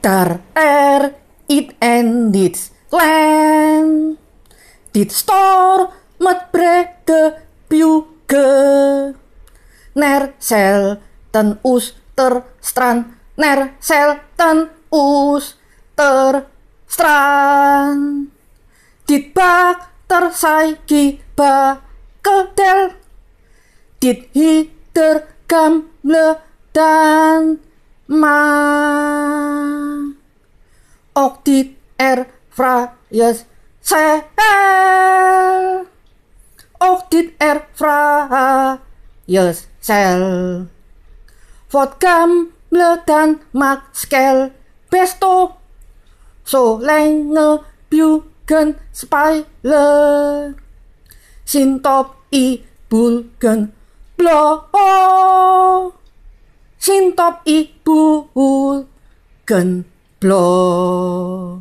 Dar er it and its land Dit store met brede buge. Ner sel ten us ter strand Ner sel ten us ter strand Dit bak tersaiki bakedel Dit hider le dan ma Octit R yes Sel Octit R yes Sel Vodkam Bledan Maxkel so Solenge Bugen Spile Sintop I Bulgen Blo Sintop I Bulgen plop.